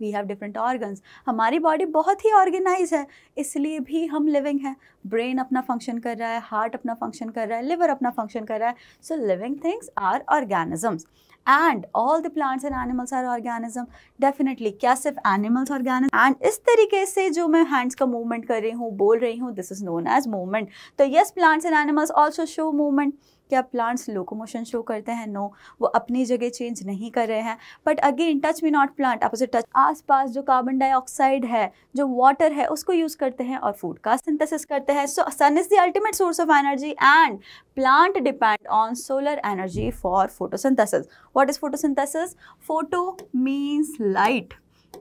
We have different organs हमारी body बहुत ही ऑर्गेनाइज है इसलिए भी हम लिविंग हैं ब्रेन अपना फंक्शन कर रहा है हार्ट अपना फंक्शन कर रहा है लिवर अपना फंक्शन कर रहा है so living things are organisms and all the plants and animals are organism definitely क्या सिर्फ एनिमल्स ऑर्गेनिज्म एंड इस तरीके से जो मैं हैंड्स का मूवमेंट कर रही हूँ बोल रही हूँ this is known as movement तो yes plants and animals also show movement क्या प्लांट्स लोकोमोशन शो करते हैं नो वो अपनी जगह चेंज नहीं कर रहे हैं but again touch me not plant opposite touch आसपास जो कार्बन डाइऑक्साइड है जो वाटर है उसको यूज करते हैं और फूड का सिंथेसिस करते हैं so sun is the ultimate source of energy and plant depend on solar energy for photosynthesis what is photosynthesis photo means light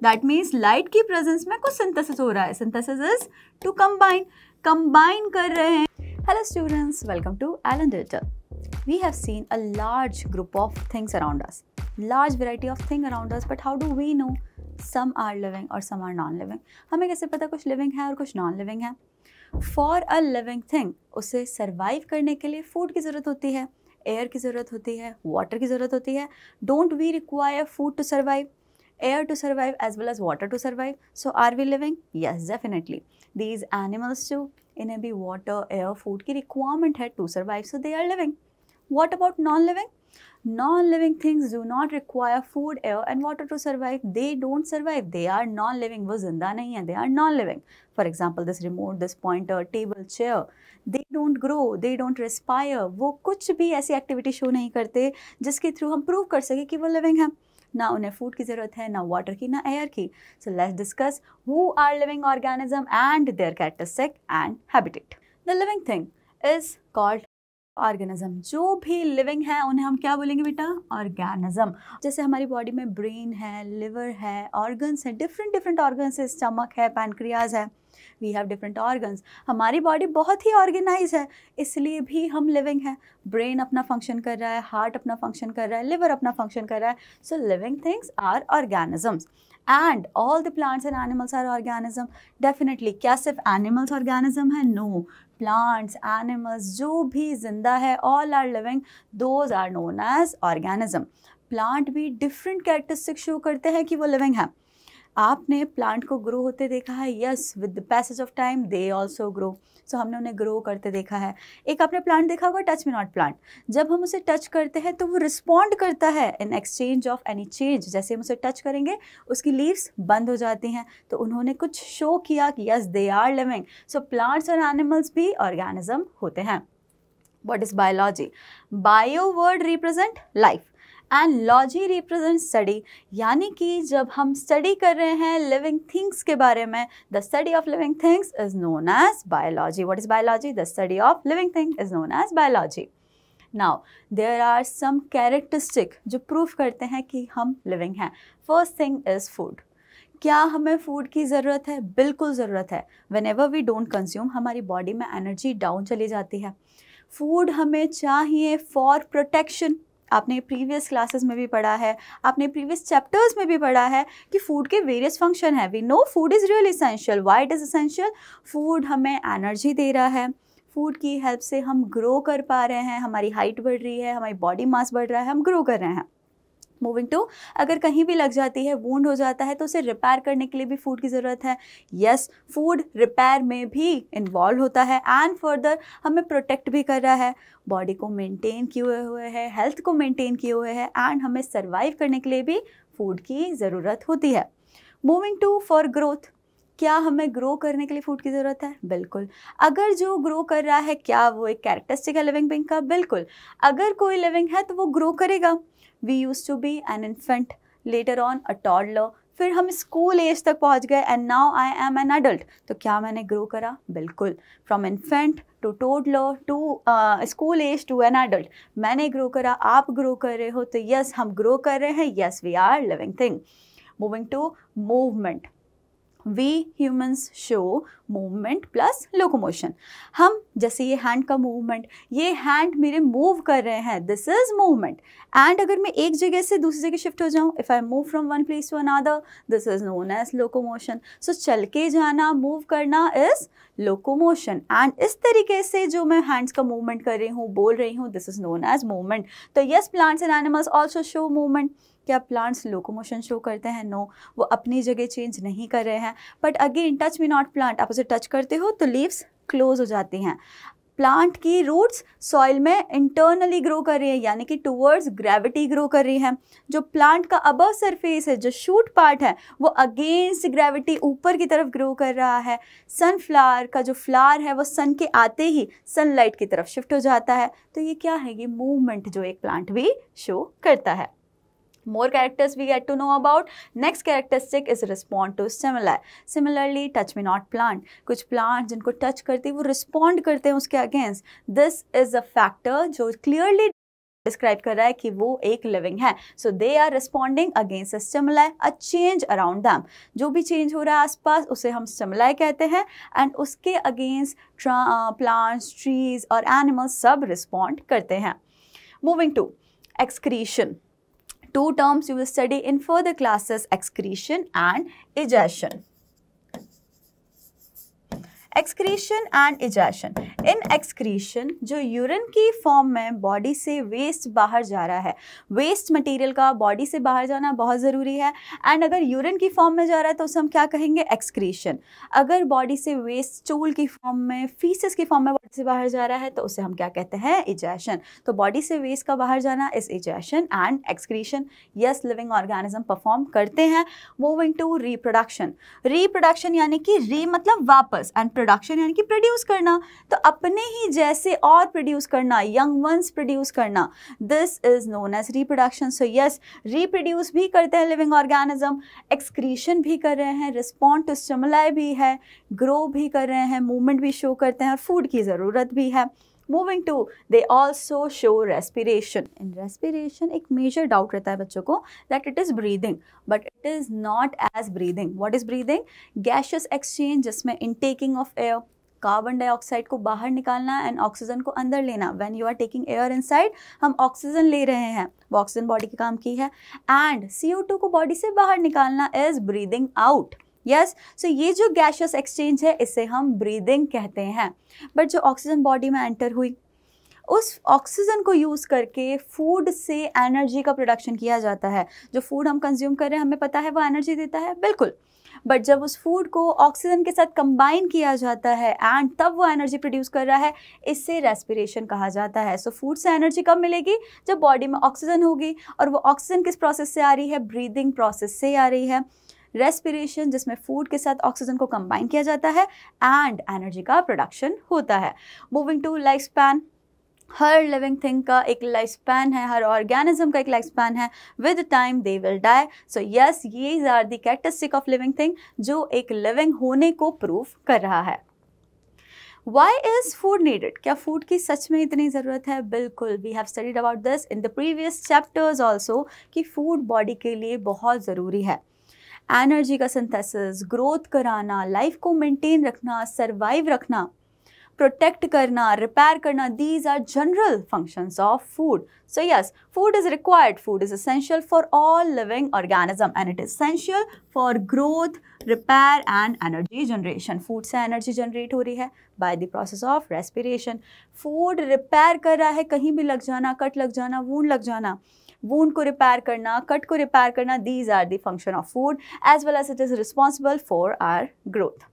that means light की प्रेजेंस में कुछ सिंथेसिस हो रहा है synthesis is to combine combine कर रहे हैं Hello students, welcome to Alan Digital. We have seen a large group of things around us, large variety of things around us, but how do we know some are living or some are non-living? हमें कैसे पता कुछ living है और कुछ non-living है For a living thing, उसे survive करने के लिए food की ज़रूरत होती है air की ज़रूरत होती है water की ज़रूरत होती है Don't we require food to survive? air to survive as well as water to survive. So are we living? Yes, definitely. These animals too, इन्हें भी water, air, food ki requirement hai to survive. So they are living. What about non-living? Non-living things do not require food, air and water to survive. They don't survive. They are non-living. wo zinda nahi hai They are non-living. For example, this remote, this pointer, table, chair. They don't grow. They don't respire. wo kuch bhi aisi activity show nahi karte jiske through hum prove kar sake ki wo living hai ना उन्हें food की ज़रूरत है ना water की ना air की so let's discuss who are living organism and their characteristic and habitat the living thing is called organism जो भी लिविंग है उन्हें हम क्या बोलेंगे बेटा ऑर्गेनिज्म जैसे हमारी बॉडी में ब्रेन है लिवर है ऑर्गन्स है डिफरेंट डिफरेंट ऑर्गन्स है स्टमक है पैनक्रियाज है वी हैव डिफरेंट ऑर्गन्स हमारी बॉडी बहुत ही ऑर्गेनाइज है इसलिए भी हम लिविंग हैं ब्रेन अपना फंक्शन कर रहा है हार्ट अपना फंक्शन कर रहा है लिवर अपना फंक्शन कर रहा है so living things are organisms and all the plants and animals are organism definitely क्या सिर्फ एनिमल्स ऑर्गेनिज्म है नो प्लांट्स एनिमल्स जो भी जिंदा है all are living those are known as organism plant भी डिफरेंट कैरेक्टरिस्टिक शो करते हैं कि वो लिविंग है आपने प्लांट को ग्रो होते देखा है yes with the passage of time they also grow so हमने उन्हें ग्रो करते देखा है एक आपने प्लांट देखा होगा टच में नॉट प्लांट जब हम उसे टच करते हैं तो वो रिस्पॉन्ड करता है in exchange of any change जैसे हम उसे टच करेंगे उसकी लीव्स बंद हो जाती हैं तो उन्होंने कुछ शो किया कि yes they are living so plants और एनिमल्स भी ऑर्गेनिज्म होते हैं what is biology bio word represent life and logy represent study यानी कि जब हम स्टडी कर रहे हैं लिविंग थिंग्स के बारे में the study of living things is known as biology what is biology the study of living thing is known as biology now there are some characteristic जो प्रूव करते हैं कि हम लिविंग हैं फर्स्ट थिंग इज़ फूड क्या हमें food की ज़रूरत है बिल्कुल ज़रूरत है whenever we don't consume हमारी बॉडी में एनर्जी डाउन चली जाती है फूड हमें चाहिए फॉर प्रोटेक्शन आपने प्रीवियस क्लासेस में भी पढ़ा है आपने प्रीवियस चैप्टर्स में भी पढ़ा है कि फूड के वेरियस फंक्शन है we know food is real essential why it is essential food हमें एनर्जी दे रहा है फूड की हेल्प से हम ग्रो कर पा रहे हैं हमारी हाइट बढ़ रही है हमारी बॉडी मास बढ़ रहा है हम ग्रो कर रहे हैं मूविंग टू अगर कहीं भी लग जाती है वूंड हो जाता है तो उसे रिपेयर करने के लिए भी फूड की ज़रूरत है यस फूड रिपेयर में भी इन्वॉल्व होता है एंड फर्दर हमें प्रोटेक्ट भी कर रहा है बॉडी को मेंटेन किए हुए है हेल्थ को मेंटेन किए हुए है एंड हमें सर्वाइव करने के लिए भी फूड की ज़रूरत होती है मूविंग टू फॉर ग्रोथ क्या हमें ग्रो करने के लिए फूड की ज़रूरत है बिल्कुल अगर जो ग्रो कर रहा है क्या वो एक कैरेक्टरिस्टिक है लिविंग बिंग का बिल्कुल अगर कोई लिविंग है तो वो ग्रो करेगा we use to be an infant later on a toddler फिर हम स्कूल एज तक पहुंच गए and now I am an adult तो क्या मैंने ग्रो करा बिल्कुल from infant to toddler to school age to an adult मैंने ग्रो करा आप ग्रो कर रहे हो तो यस हम ग्रो कर रहे हैं yes we are living thing moving to movement we humans show movement plus locomotion हम जैसे ये हैंड का मूवमेंट ये हैंड मेरे मूव कर रहे हैं दिस इज मूवमेंट एंड अगर मैं एक जगह से दूसरी जगह शिफ्ट हो जाऊँ if I move from one place to another this is known as locomotion so चल के जाना मूव करना इज लोकोमोशन एंड इस तरीके से जो मैं हैंड्स का मूवमेंट कर रही हूँ बोल रही हूँ this is known as movement तो yes plants and animals also show movement क्या प्लांट्स लोकोमोशन शो करते हैं नो no, वो अपनी जगह चेंज नहीं कर रहे हैं but again touch me not plant आप उसे टच करते हो तो लीव्स क्लोज हो जाती हैं प्लांट की रूट्स सॉइल में इंटरनली ग्रो कर रही है यानी कि टूवर्ड्स ग्रेविटी ग्रो कर रही है जो प्लांट का अबव सरफेस है जो शूट पार्ट है वो अगेंस्ट ग्रेविटी ऊपर की तरफ ग्रो कर रहा है सनफ्लावर का जो फ्लावर है वो सन के आते ही सनलाइट की तरफ शिफ्ट हो जाता है तो ये क्या है ये मूवमेंट जो एक प्लांट भी शो करता है More characters we get to know about. Next characteristic is respond to similar. Similarly, touch me not plant. कुछ plants जिनको touch karte wo वो respond करते हैं उसके against. This is a factor जो clearly डिस्क्राइब कर रहा है कि वो एक लिविंग है so they are responding against a stimuli a change around them जो भी चेंज हो रहा है आसपास उसे हम स्टिमुलाई कहते हैं एंड उसके अगेंस्ट प्लांट्स ट्रीज और एनिमल्स सब रिस्पॉन्ड करते हैं moving to excretion two terms you will study in further classes excretion and egestion. Excretion and egestion in excretion जो यूरिन की फॉर्म में बॉडी से वेस्ट बाहर जा रहा है वेस्ट मटेरियल का बॉडी से बाहर जाना बहुत ज़रूरी है एंड अगर यूरिन की फॉर्म में जा रहा है तो उसे हम क्या कहेंगे एक्सक्रीशन अगर बॉडी से वेस्ट चूल की फॉर्म में फीसिस की फॉर्म में बॉडी से बाहर जा रहा है तो उसे हम क्या कहते हैं इजैशन तो बॉडी से वेस्ट का बाहर जाना इस egestion and excretion yes living organism perform करते हैं मूविंग टू रिप्रोडक्शन रिप्रोडक्शन यानी कि री मतलब वापस एंड प्रोडक्शन यानी कि प्रोड्यूस करना तो अपने ही जैसे और प्रोड्यूस करना यंग वंस प्रोड्यूस करना this is known as reproduction so yes reproduce भी करते हैं लिविंग ऑर्गेनिज्म एक्सक्रीशन भी कर रहे हैं रिस्पॉन्ड टू स्टमलाई भी है ग्रो भी कर रहे हैं मूवमेंट भी शो करते हैं और फूड की ज़रूरत भी है moving to they also show respiration in respiration एक मेजर डाउट रहता है बच्चों को that it is breathing but it is not as breathing what is breathing gaseous exchange जिसमें intaking of air carbon dioxide को बाहर निकालना एंड ऑक्सीजन को अंदर लेना when you are taking air inside हम ऑक्सीजन ले रहे हैं वो ऑक्सीजन बॉडी के काम की है एंड सी को बॉडी से बाहर निकालना is breathing out yes so ये जो गैशियस एक्सचेंज है इसे हम ब्रीदिंग कहते हैं बट जो ऑक्सीजन बॉडी में एंटर हुई उस ऑक्सीजन को यूज़ करके फूड से एनर्जी का प्रोडक्शन किया जाता है जो फूड हम कंज्यूम कर रहे हैं हमें पता है वो एनर्जी देता है बिल्कुल बट जब उस फूड को ऑक्सीजन के साथ कंबाइन किया जाता है एंड तब वो एनर्जी प्रोड्यूस कर रहा है इससे रेस्पिरेशन कहा जाता है सो so, फूड से एनर्जी कब मिलेगी जब बॉडी में ऑक्सीजन होगी और वो ऑक्सीजन किस प्रोसेस से आ रही है ब्रीदिंग प्रोसेस से आ रही है रेस्पिरेशन जिसमें फूड के साथ ऑक्सीजन को कंबाइन किया जाता है एंड एनर्जी का प्रोडक्शन होता है मूविंग टू लाइफ स्पैन हर लिविंग थिंग का एक लाइफ स्पैन है हर ऑर्गेनिज्म का एक लाइफ स्पैन है with time they will die so yes ये are the characteristic of living thing जो एक लिविंग होने को प्रूव कर रहा है वाई इज फूड नीडेड क्या फूड की सच में इतनी ज़रूरत है बिल्कुल we have studied about this in the previous chapters also कि फूड बॉडी के लिए बहुत ज़रूरी है एनर्जी का सिंथेसिस ग्रोथ कराना लाइफ को मेंटेन रखना सरवाइव रखना प्रोटेक्ट करना रिपेयर करना these are general functions of food so yes food is required food is essential for all living organism and it is essential for growth repair and energy generation food से energy generate हो रही है by the process of respiration food repair कर रहा है कहीं भी लग जाना कट लग जाना वून लग जाना wound ko repair karna, cut ko repair karna, these are the function of food as well as it is responsible for our growth.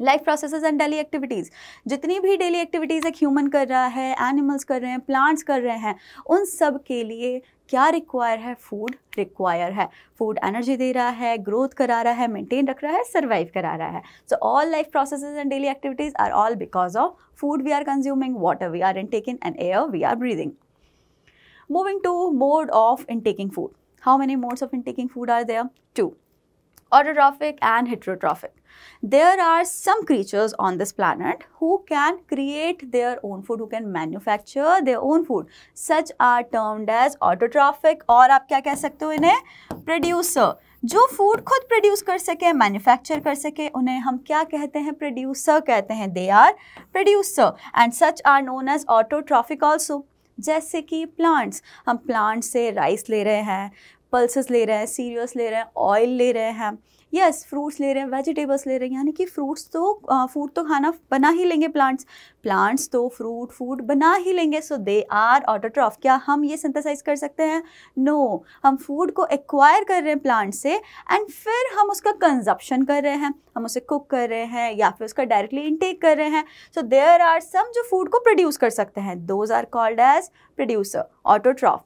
Life processes and daily activities जितनी भी डेली एक्टिविटीज़ एक human कर रहा है animals कर रहे हैं plants कर रहे हैं उन सब के लिए क्या रिक्वायर है फूड रिक्वायर है फूड एनर्जी दे रहा है ग्रोथ करा रहा है मेंटेन रख रहा है सर्वाइव करा रहा है so all life processes and daily activities are all because of food we are consuming water we are intaking and air we are breathing moving to mode of in taking food how many modes of in taking food are there two autotrophic and heterotrophic there are some creatures on this planet who can create their own food who can manufacture their own food such are termed as autotrophic और आप क्या कह सकते हो इन्हें producer जो food खुद produce कर सके मैन्युफैक्चर कर सके उन्हें हम क्या कहते हैं प्रोड्यूसर कहते हैं they are producer and such are known as autotrophic also जैसे कि प्लांट्स हम प्लांट से राइस ले रहे हैं पल्सेस ले रहे हैं सीरियल्स ले रहे हैं ऑयल ले रहे हैं यस फ्रूट्स ले रहे हैं वेजिटेबल्स ले रहे हैं यानी कि फ्रूट्स तो फूड तो खाना बना ही लेंगे प्लांट्स प्लांट्स तो फ्रूट फूड बना ही लेंगे सो दे आर ऑटोट्रॉफ क्या हम ये सिंथेसाइज कर सकते हैं नो no, हम फूड को एक्वायर कर रहे हैं प्लांट से एंड फिर हम उसका कंजप्शन कर रहे हैं हम उसे कुक कर रहे हैं या फिर उसका डायरेक्टली इनटेक कर रहे हैं सो देयर आर सम जो फूड को प्रोड्यूस कर सकते हैं those are called as producer autotroph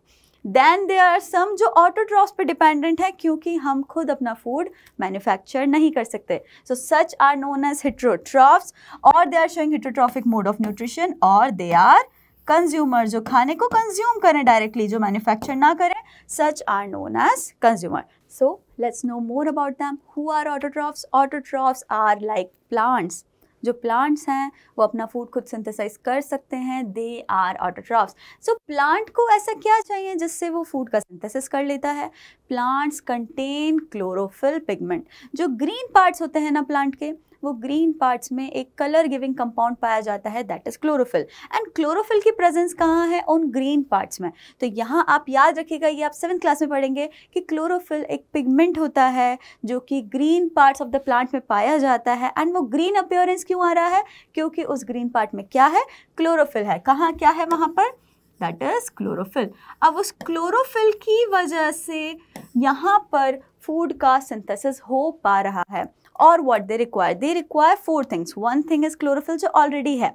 then they are some जो ऑटोट्रॉप पे डिपेंडेंट है क्योंकि हम खुद अपना फूड मैन्युफैक्चर नहीं कर सकते so such are known as heterotrophs और they are showing heterotrophic mode of nutrition और दे आर कंज्यूमर जो खाने को कंज्यूम करें डायरेक्टली जो मैन्युफैक्चर ना करें such are known as consumer so let's know more about them who are autotrophs autotrophs are like plants जो plants हैं वो अपना फूड खुद सिंथेसाइज कर सकते हैं they are autotrophs so plant को ऐसा क्या चाहिए जिससे वो फूड का सिंथेसिस कर लेता है प्लांट्स कंटेन क्लोरोफिल पिगमेंट जो ग्रीन पार्ट्स होते हैं ना प्लांट के वो ग्रीन पार्ट्स में एक कलर गिविंग कंपाउंड पाया जाता है that is chlorophyll and chlorophyll की प्रेजेंस कहाँ है उन ग्रीन पार्ट्स में तो यहाँ आप याद रखिएगा ये आप सेवन क्लास में पढ़ेंगे कि क्लोरोफिल एक पिगमेंट होता है जो कि green parts of the plant में पाया जाता है एंड वो ग्रीन अपियरेंस क्यों आ रहा है क्योंकि उस ग्रीन पार्ट में क्या है क्लोरोफिल है कहाँ क्या है वहाँ पर दैट इज़ क्लोरोफिल अब उस क्लोरोफिल की वजह से यहाँ पर फूड का सिंथेसिस हो पा रहा है और what they require they require four things one thing is chlorophyll जो ऑलरेडी है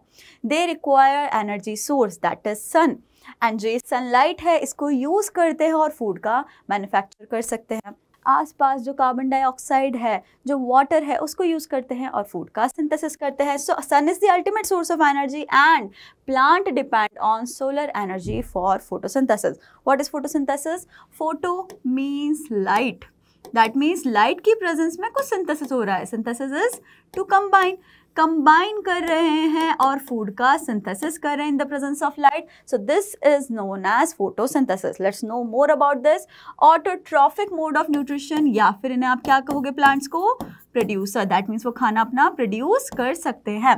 they require energy source that is sun and जो सनलाइट है इसको यूज़ करते हैं और फूड का मैन्युफैक्चर कर सकते हैं आसपास जो कार्बन डाइऑक्साइड है जो वाटर है उसको यूज़ करते हैं और फूड का सिंथेसिस करते हैं so sun is the ultimate source of energy and plant depend on solar energy for photosynthesis what is photosynthesis photo means light that means light की प्रेजेंस में कुछ सिंथेसिस हो रहा है synthesis is to combine combine कर रहे हैं और फूड का सिंथेसिस कर रहे हैं in the presence of light so this is known as photosynthesis let's know more about this autotrophic mode of nutrition या फिर इन्हें आप क्या कहोगे प्लांट्स को प्रोड्यूसर दैट मीन्स वो खाना अपना प्रोड्यूस कर सकते हैं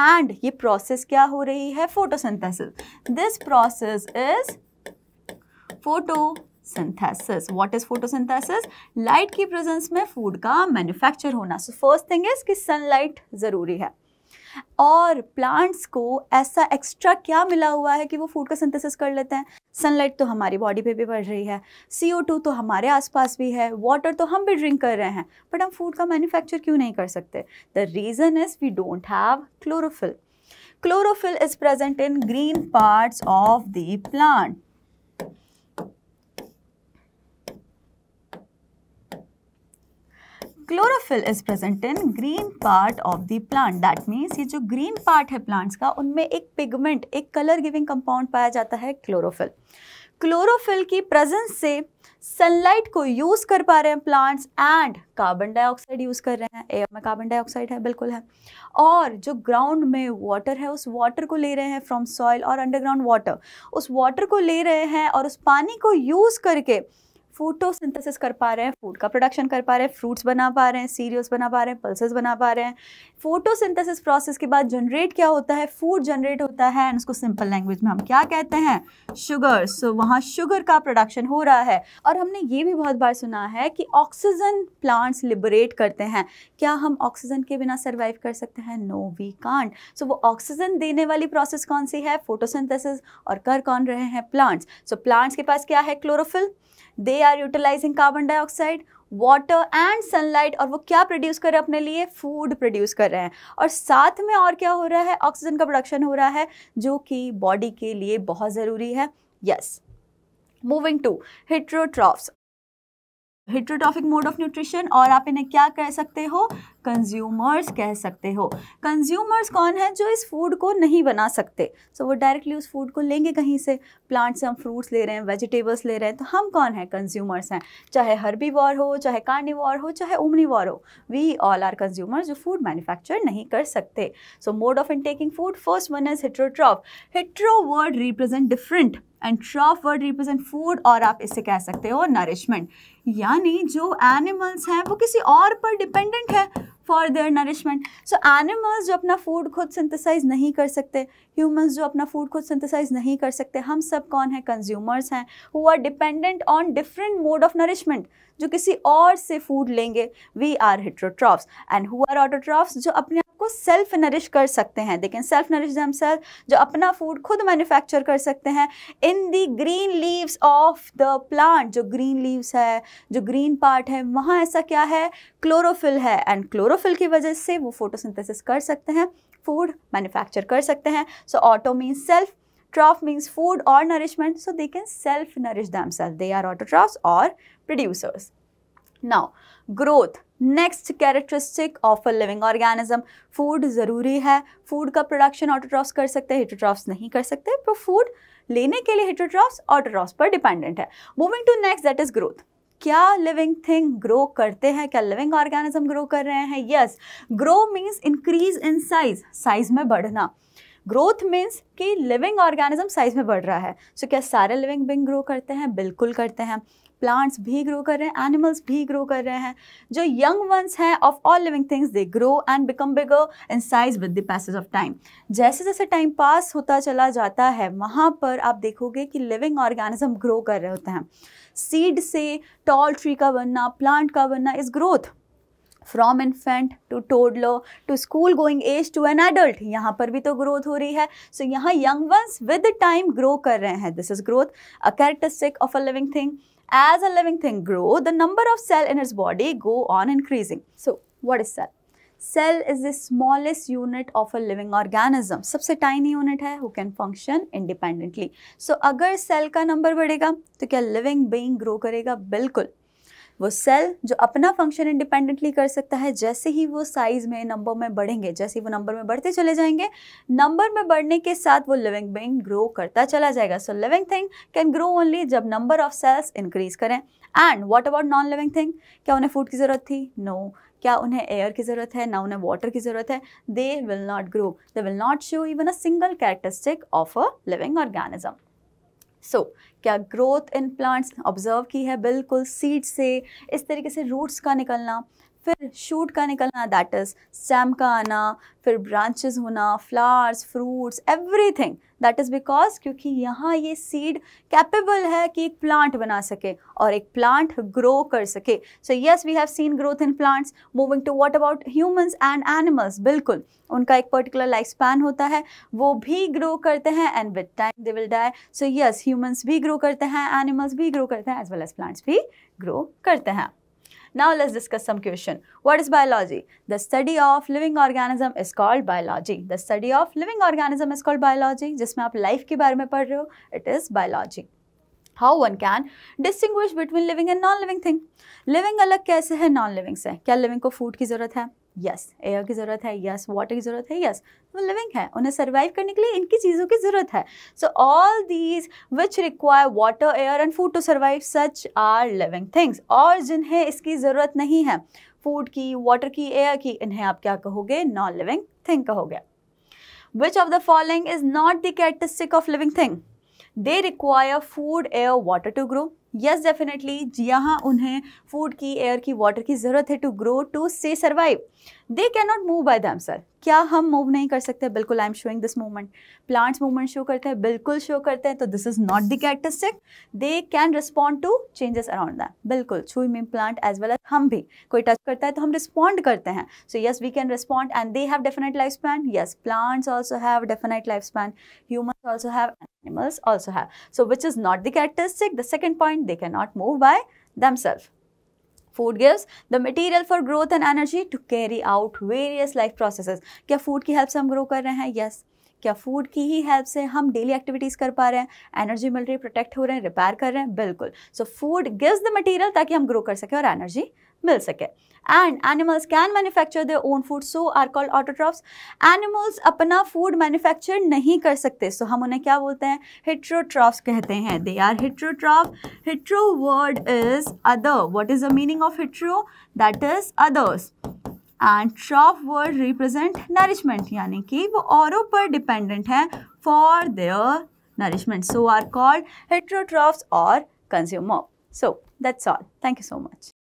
एंड ये प्रोसेस क्या हो रही है photosynthesis this process is photo photosynthesis what is photosynthesis light की प्रेजेंस में फूड का मैन्युफैक्चर होना सो फर्स्ट थिंग इज कि सनलाइट जरूरी है और प्लांट्स को ऐसा एक्स्ट्रा क्या मिला हुआ है कि वो फूड का सिंथेसिस कर लेते हैं सनलाइट तो हमारी बॉडी पे भी बढ़ रही है सी तो हमारे आसपास भी है वाटर तो हम भी ड्रिंक कर रहे हैं बट हम फूड का मैन्युफैक्चर क्यों नहीं कर सकते the reason is we don't have chlorophyll chlorophyll is present in green parts of the plant chlorophyll is present in green part of the plant that means ये जो ग्रीन पार्ट है plants का उनमें एक पिगमेंट एक colour giving compound पाया जाता है क्लोरोफिल क्लोरोफिल की प्रेजेंस से सनलाइट को यूज़ कर पा रहे हैं plants and carbon dioxide use कर रहे हैं एयर में कार्बन डाइऑक्साइड है बिल्कुल है और जो ग्राउंड में वाटर है उस वाटर को ले रहे हैं फ्रॉम सॉइल और अंडरग्राउंड वाटर उस वाटर को ले रहे हैं और उस पानी को यूज़ करके फोटोसिंथेसिस कर पा रहे हैं फूड का प्रोडक्शन कर पा रहे हैं फ्रूट्स बना पा रहे हैं सीरियल्स बना पा रहे हैं पल्सेस बना पा रहे हैं फोटोसिंथेसिस प्रोसेस के बाद जनरेट क्या होता है फूड जनरेट होता है एंड उसको सिंपल लैंग्वेज में हम क्या कहते हैं शुगर सो वहाँ शुगर का प्रोडक्शन हो रहा है और हमने ये भी बहुत बार सुना है कि ऑक्सीजन प्लांट्स लिबरेट करते हैं क्या हम ऑक्सीजन के बिना सर्वाइव कर सकते हैं नो वी कांट सो वो ऑक्सीजन देने वाली प्रोसेस कौन सी है फोटोसिंथेसिस और कर कौन रहे हैं प्लांट्स सो प्लांट्स के पास क्या है chlorophyll they are utilising carbon dioxide water and sunlight और वो क्या प्रोड्यूस कर रहे हैं अपने लिए फूड प्रोड्यूस कर रहे हैं और साथ में और क्या हो रहा है ऑक्सीजन का प्रोडक्शन हो रहा है जो कि बॉडी के लिए बहुत ज़रूरी है yes moving to heterotrophs heterotrophic mode of nutrition और आप इन्हें क्या कह सकते हो कंज्यूमर्स कह सकते हो कंज्यूमर्स कौन है जो इस फूड को नहीं बना सकते सो so, वो डायरेक्टली उस फूड को लेंगे कहीं से प्लांट्स हम फ्रूट्स ले रहे हैं वेजिटेबल्स ले रहे हैं तो हम कौन है कंज्यूमर्स हैं चाहे हर्बी हो चाहे वॉर हो चाहे उमनी हो वी ऑल आर कंज्यूमर्स जो फूड मैन्युफैक्चर नहीं कर सकते so mode of in taking food first one is heterotroph hetero word represent different and troph word represent food और आप इससे कह सकते हो नरिशमेंट यानी जो एनिमल्स हैं वो किसी और पर डिपेंडेंट है for their nourishment so animals जो अपना फूड खुद सिंथेसाइज नहीं कर सकते ह्यूमंस जो अपना फूड खुद सिंथेसाइज नहीं कर सकते हम सब कौन हैं कंज्यूमर्स हैं who are dependent on different mode of nourishment जो किसी और से फूड लेंगे we are heterotrophs and who are autotrophs जो अपने को सेल्फ नरिश कर सकते हैं देखें सेल्फ नरिश दम जो अपना फूड खुद मैन्युफैक्चर कर सकते हैं in the green leaves of the plant जो ग्रीन लीव्स है जो ग्रीन पार्ट है वहाँ ऐसा क्या है क्लोरोफिल है एंड क्लोरोफिल की वजह से वो फोटोसिंथेसिस कर सकते हैं फूड मैन्युफैक्चर कर सकते हैं so auto means self troph means food or nourishment so they can self nourish themselves they are autotrophs और producers now growth next characteristic of a living organism food ज़रूरी है food का production autotrophs कर सकते हैं हिटोट्रॉफ्स नहीं कर सकते पर फूड लेने के लिए हिटोट्रॉफ्स ऑटोट्रॉफ्स पर डिपेंडेंट है moving to next that is growth क्या लिविंग थिंग ग्रो करते हैं क्या लिविंग ऑर्गेनिज्म ग्रो कर रहे हैं yes grow means increase in size size में बढ़ना ग्रोथ मीन्स कि लिविंग ऑर्गेनिज्म साइज में बढ़ रहा है सो so, क्या सारे लिविंग बिंग ग्रो करते हैं बिल्कुल करते हैं प्लांट्स भी ग्रो कर रहे हैं एनिमल्स भी ग्रो कर रहे हैं जो यंग वंस हैं of all living things they grow and become bigger in size with the passage of time जैसे जैसे टाइम पास होता चला जाता है वहाँ पर आप देखोगे कि लिविंग ऑर्गेनिज्म ग्रो कर रहे होते हैं सीड से टॉल ट्री का बनना प्लांट का बनना is growth from infant to toddler to school going age to an adult यहाँ पर भी तो ग्रोथ हो रही है सो so, यहाँ young ones with time grow कर रहे हैं this is growth a characteristic of a living thing As a living thing grow, the number of cell in its body go on increasing. So what is cell? Cell is the smallest unit of a living organism. सबसे tiny unit है who can function independently. So अगर cell का number बढ़ेगा तो क्या living being grow करेगा? बिल्कुल. वो सेल जो अपना फंक्शन इंडिपेंडेंटली कर सकता है जैसे ही वो साइज में नंबर में बढ़ेंगे जैसे ही वो नंबर में बढ़ते चले जाएंगे नंबर में बढ़ने के साथ वो लिविंग बींग ग्रो करता चला जाएगा so living thing can grow only जब नंबर ऑफ सेल्स इंक्रीज करें and what about non living thing क्या उन्हें फूड की ज़रूरत थी नो no. क्या उन्हें एयर की ज़रूरत है ना उन्हें वाटर की ज़रूरत है they will not grow they will not show even a single characteristic of a living organism so क्या ग्रोथ इन प्लांट्स ऑब्जर्व की है बिल्कुल सीड से इस तरीके से रूट्स का निकलना फिर शूट का निकलना दैट इज़ स्टेम का आना फिर ब्रांचेस होना flowers fruits everything that is because क्योंकि यहाँ ये सीड कैपेबल है कि एक प्लांट बना सके और एक प्लांट ग्रो कर सके so yes we have seen growth in plants moving to what about humans and animals बिल्कुल उनका एक पर्टिकुलर लाइफ स्पैन होता है वो भी ग्रो करते हैं and with time they will die so yes humans भी ग्रो करते हैं एनिमल्स भी ग्रो करते हैं एज वेल एज प्लांट्स भी ग्रो करते हैं Now let's discuss some question. What is biology? The study of living organism is called biology. The study of living organism is called biology. जिसमें आप life के बारे में पढ़ रहे हो, it is biology. How one can distinguish between living and non-living thing? Living अलग कैसे है non-living से? क्या living को food की ज़रूरत है? यस एयर की ज़रूरत है यस वाटर की ज़रूरत है यस वो लिविंग है उन्हें सर्वाइव करने के लिए इनकी चीज़ों की ज़रूरत है so all these which require water air and food to survive such are living things और जिन्हें इसकी ज़रूरत नहीं है फूड की वाटर की एयर की इन्हें आप क्या कहोगे नॉन लिविंग थिंग कहोगे which of the following is not the characteristic of living thing they require food air water to grow yes definitely जी हाँ उन्हें फूड की एयर की वाटर की ज़रूरत है टू ग्रो टू से survive they cannot move by बाय दैम सर क्या हम मूव नहीं कर सकते बिल्कुल I am showing this movement plants movement show करते हैं बिल्कुल शो करते हैं तो this is not the characteristic they can respond to changes around them बिल्कुल छू मीन प्लांट एज वेल एज हम भी कोई टच करता है तो हम रिस्पॉन्ड करते हैं so yes we can respond and they have definite life span yes plants also have definite life span human also have animals also have so which is not the characteristic the second point movement, they cannot move by themselves. Food gives the material for growth and energy to carry out various life processes क्या food की help से हम grow कर रहे हैं yes yes. क्या food की ही help से हम डेली एक्टिविटीज़ कर पा रहे हैं एनर्जी मिल रही है प्रोटेक्ट हो रहे हैं रिपेयर कर रहे हैं बिल्कुल सो फूड गिव्स द मटेरियल ताकि हम ग्रो कर सकें और एनर्जी मिल सके and animals can manufacture their own food so are called autotrophs animals अपना फूड मैन्युफैक्चर नहीं कर सकते सो so हम उन्हें क्या बोलते हैं हिट्रोट्रॉफ्स कहते हैं they are heterotroph hetero word is other what is the meaning of hetero that is others and troph word represent nourishment यानी कि वो औरों पर डिपेंडेंट हैं for their nourishment so are called heterotrophs और consumer so that's all thank you so much